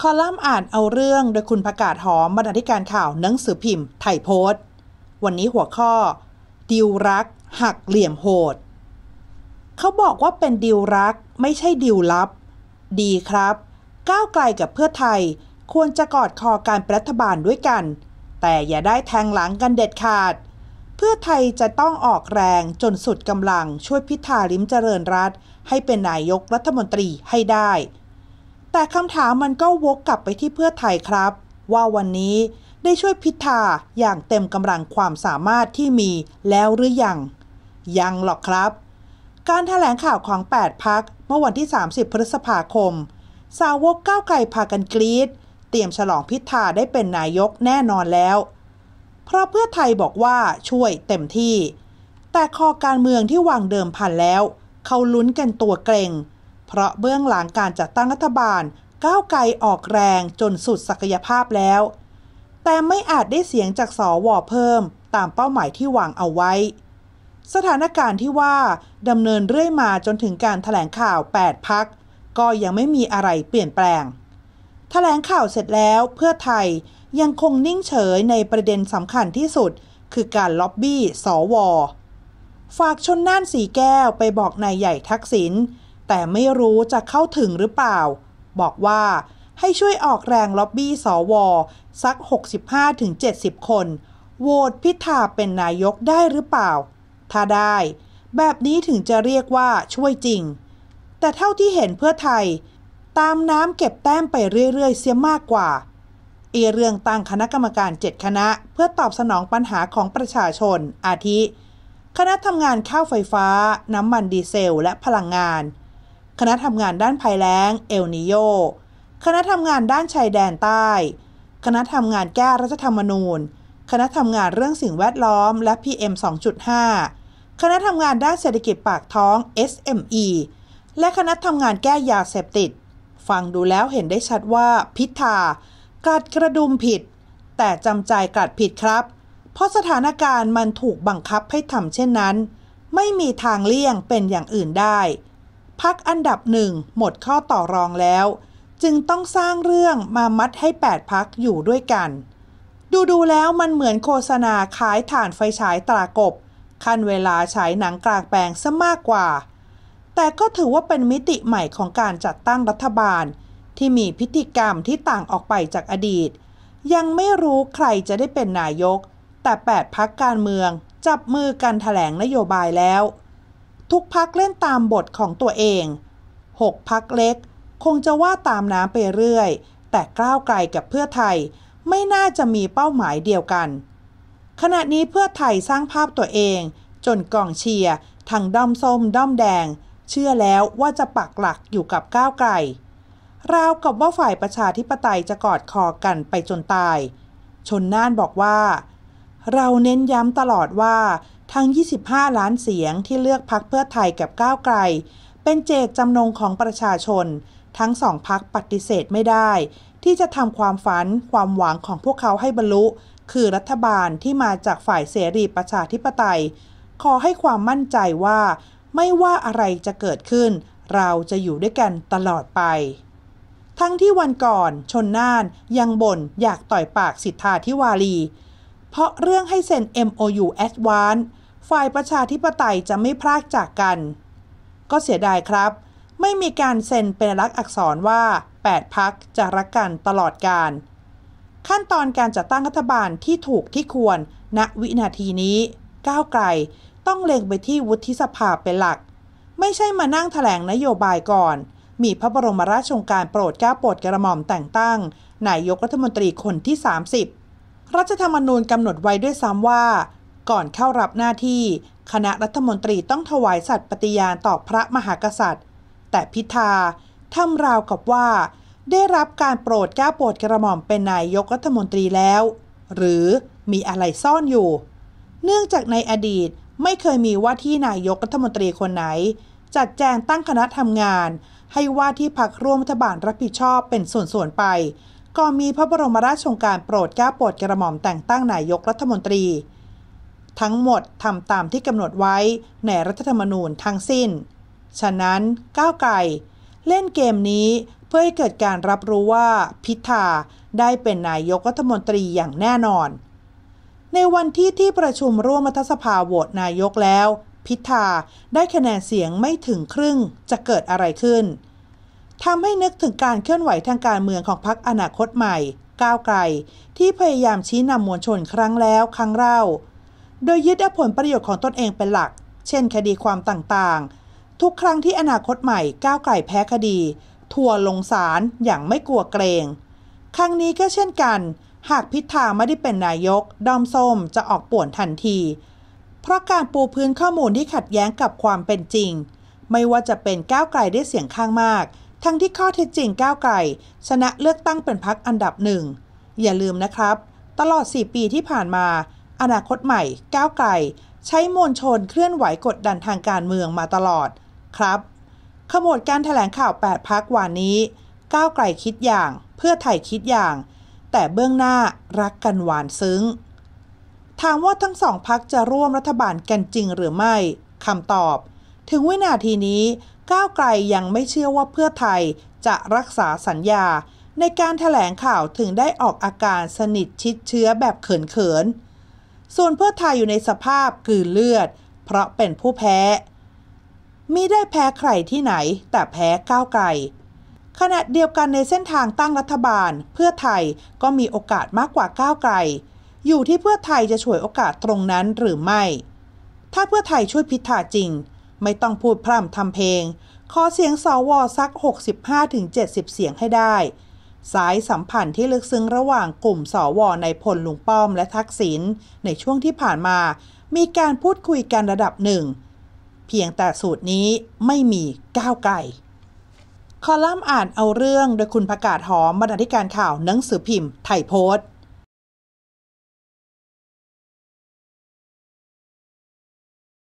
คอลัมน์อ่านเอาเรื่องโดยคุณประกาศหอมบรรณาธิการข่าวหนังสือพิมพ์ไทยโพสต์วันนี้หัวข้อ ดิวรักหักเหลี่ยมโหด เขาบอกว่าเป็นดิวรัก ไม่ใช่ดิวลับ ดีครับ ก้าวไกลกับเพื่อไทยควรจะกอดคอการรัฐบาลด้วยกัน แต่อย่าได้แทงหลังกันเด็ดขาด เพื่อไทยจะต้องออกแรงจนสุดกำลังช่วยพิธาลิมเจริญรัฐให้เป็นนายกรัฐมนตรีให้ได้แต่คำถามมันก็วกกลับไปที่เพื่อไทยครับ ว่าวันนี้ได้ช่วยพิธาอย่างเต็มกำลังความสามารถที่มีแล้วหรือยังยังหรอกครับ การถแถลงข่าวของ 8 พักเมื่อวันที่ 30 พฤษภาคม สาวกก้าวไกลพากันกรีดเตรียมฉลองพิธาได้เป็นนายกแน่นอนแล้ว เพราะเพื่อไทยบอกว่าช่วยเต็มที่ แต่คอการเมืองที่วางเดิมพันแล้ว เขาลุ้นกันตัวเกรงเพราะเบื้องหลังการจัดตั้งรัฐบาล ก้าวไกลออกแรงจนสุดศักยภาพแล้ว แต่ไม่อาจได้เสียงจากสวเพิ่ม ตามเป้าหมายที่วางเอาไว้ สถานการณ์ที่ว่าดำเนินเรื่อยมาจนถึงการถแถลงข่าว 8พักก็ยังไม่มีอะไรเปลี่ยนแปลงถแถลงข่าวเสร็จแล้วเพื่อไทยยังคงนิ่งเฉยในประเด็นสำคัญที่สุด คือการล็อบบี้สว ฝากชนน่านสีแก้วไปบอกนายใหญ่ทักษิณแต่ไม่รู้จะเข้าถึงหรือเปล่า บอกว่า ให้ช่วยออกแรงล็อบบี้สอวอสัก 65-70 คนโหวตพิธาเป็นนายกได้หรือเปล่า ถ้าได้ แบบนี้ถึงจะเรียกว่าช่วยจริง แต่เท่าที่เห็นเพื่อไทย ตามน้ำเก็บแต้มไปเรื่อยๆ เสียมากกว่าเอเรื่องตั้งคณะกรรมการ7คณะเพื่อตอบสนองปัญหาของประชาชน อาทิ คณะทำงานข้าวไฟฟ้า น้ำมันดีเซลและพลังงานคณะทำงานด้านภัยแล้งเอลนิโย คณะทำงานด้านชายแดนใต้ คณะทำงานแก้รัฐธรรมนูญ คณะทำงานเรื่องสิ่งแวดล้อม และ PM 2.5 คณะทำงานด้านเศรษฐกิจปากท้อง SME และคณะทำงานแก้ยาเสพติด ฟังดูแล้วเห็นได้ชัดว่าพิธากัดกระดุมผิด แต่จำใจกัดผิดครับ เพราะสถานการณ์มันถูกบังคับให้ทำเช่นนั้น ไม่มีทางเลี่ยงเป็นอย่างอื่นได้พักอันดับหนึ่งหมดข้อต่อรองแล้ว จึงต้องสร้างเรื่องมามัดให้ 8พักอยู่ด้วยกัน ดูดูแล้วมันเหมือนโฆษณาขายฐานไฟฉายตรากบขั้นเวลาฉายหนังกลางแปลงซะมากกว่า แต่ก็ถือว่าเป็นมิติใหม่ของการจัดตั้งรัฐบาล ที่มีพิธีกรรมที่ต่างออกไปจากอดีต ยังไม่รู้ใครจะได้เป็นนายก แต่8พักการเมืองจับมือกันถแถลงนโยบายแล้วทุกพักเล่นตามบทของตัวเองหกพักเล็ก คงจะว่าตามน้ำไปเรื่อย แต่ก้าวไกลกับเพื่อไทยไม่น่าจะมีเป้าหมายเดียวกัน ขณะนี้เพื่อไทยสร้างภาพตัวเอง จนกองเชียร์ท้งด้อมส้มด้อมแดง เชื่อแล้วว่าจะปักหลักอยู่กับก้าวไกลราวกับว่าฝ่ายประชาธิปไตยจะกอดคอกันไปจนตาย ชนน่านบอกว่า เราเน้นย้ำตลอดว่าทั้ง25 ล้านเสียงที่เลือกพักเพื่อไทยกับก้าวไกล เป็นเจตจำนง ของประชาชน ทั้งสอง พักปฏิเสธ ไม่ได้ ที่จะทำความ ฝัน ความหวัง ของพวกเขาให้ บรรลุ คือรัฐบาลที่มาจากฝ่ายเสรีประชาธิปไตย ขอให้ความมั่นใจว่า ไม่ว่าอะไรจะเกิดขึ้น เราจะอยู่ ด้วยกันตลอดไป ทั้งที่วันก่อน ชนน่าน ยัง บ่น อยาก ต่อย ปาก สิทธาธิวารีเพราะ เรื่อง ให้ เซ็น MOU Advance ฝ่ายประชาธิปไตยจะไม่พลากจากกัน ก็เสียดายครับ ไม่มีการเซ็นเป็นลักอักษรว่า8พักจะรักกันตลอดการ ขั้นตอนการจัดตั้งรัฐบาลที่ถูกที่ควร ณวินาทีนี้ก้าวไกลต้องเล็งไปที่วุฒิสภาเป็นหลัก ไม่ใช่มานั่งถแถลงนโยบายก่อน มีพระบรมราชโองการโปรดเกล้าโปรดกระหม่อมแต่งตั้งนายกรัฐมนตรีคนที่ 30 รัฐธรรมนูญกำหนดไว้ด้วยซ้ำว่าก่อนเข้ารับหน้าที่คณะรัฐมนตรีต้องถวายสัตย์ปฏิญาณต่อพระมหากษัตริย์ แต่พิธาทำราวกับว่า ได้รับการโปรดก้าโปรดกระหม่อมเป็นนายกรัฐมนตรีแล้ว หรือมีอะไรซ่อนอยู่ เนื่องจากในอดีตไม่เคยมีว่าที่นายกรัฐมนตรีคนไหน จัดแจงตั้งคณะทำงาน ให้ว่าที่พักร่วมรัฐบาลรับผิดชอบเป็นส่วนๆไปก่อนมีพระบรมราชโองการโปรดก้าโปรดกระหม่อมแต่งตั้งนายกรัฐมนตรีทั้งหมดทำตามที่กำหนดไว้ในรัฐธรรมนูญทั้งสิ้น ฉะนั้นก้าวไก่เล่นเกมนี้เพื่อให้เกิดการรับรู้ว่าพิธาได้เป็นนายกรัฐมนตรีอย่างแน่นอน ในวันที่ที่ประชุมร่วมรัฐสภาโหวตนายกแล้ว พิธาได้คะแนนเสียงไม่ถึงครึ่งจะเกิดอะไรขึ้นทำให้นึกถึงการเคลื่อนไหวทางการเมืองของพรรคอนาคตใหม่ ก้าวไกลที่พยายามชี้นำมวลชนครั้งแล้วครั้งเล่าโดยยึดเอาผลประโยชน์ของตนเองเป็นหลัก เช่นคดีความต่างๆ ทุกครั้งที่อนาคตใหม่ก้าวไกลแพ้คดี ทัวลงศาลอย่างไม่กลัวเกรง ครั้งนี้ก็เช่นกัน หากพิธาไม่ได้เป็นนายก ดอมส้มจะออกป่วนทันที เพราะการปูพื้นข้อมูลที่ขัดแย้งกับความเป็นจริง ไม่ว่าจะเป็นก้าวไกลได้เสียงข้างมาก ทั้งที่ข้อเท็จจริงก้าวไกลชนะเลือกตั้งเป็นพักอันดับหนึ่ง อย่าลืมนะครับ ตลอด 4 ปีที่ผ่านมาอนาคตใหม่ ก้าวไกลใช้มวลชนเคลื่อนไหวกดดันทางการเมืองมาตลอดครับขมวดการถแถลงข่าว 8พักวานนี้ ก้าวไกลคิดอย่าง เพื่อไทยคิดอย่าง แต่เบื้องหน้ารักกันหวานซึ้ง ถามว่าทั้งสองพักจะร่วมรัฐบาลกันจริงหรือไม่คำตอบ ถึงวินาทีนี้ก้าวไกลยังไม่เชื่อว่าเพื่อไทยจะรักษาสัญญาในการถแถลงข่าวถึงได้ออกอาการสนิทชิดเชื้อแบบเขินๆส่วนเพื่อไทยอยู่ในสภาพกืนเลือด เพราะเป็นผู้แพ้มิได้แพ้ใครที่ไหน แต่แพ้ก้าวไกลขณะเดียวกันในเส้นทางตั้งรัฐบาล เพื่อไทยก็มีโอกาสมากกว่าก้าวไกลอยู่ที่เพื่อไทยจะฉวยโอกาสตรงนั้นหรือไม่ ถ้าเพื่อไทยช่วยพิธาจริง ไม่ต้องพูดพร่ำทำเพลง ขอเสียงสวสัก 65-70 เสียงให้ได้สายสัมพันธ์ที่ลึกซึ้งระหว่างกลุ่มสวในพลลุงป้อมและทักษิณในช่วงที่ผ่านมา มีการพูดคุยกันระดับหนึ่ง เพียงแต่สูตรนี้ไม่มีก้าวไกลคอลัมน์อ่านเอาเรื่องโดยคุณประกาศหอมบรรณาธิการข่าวหนังสือพิมพ์ไทยโพสต์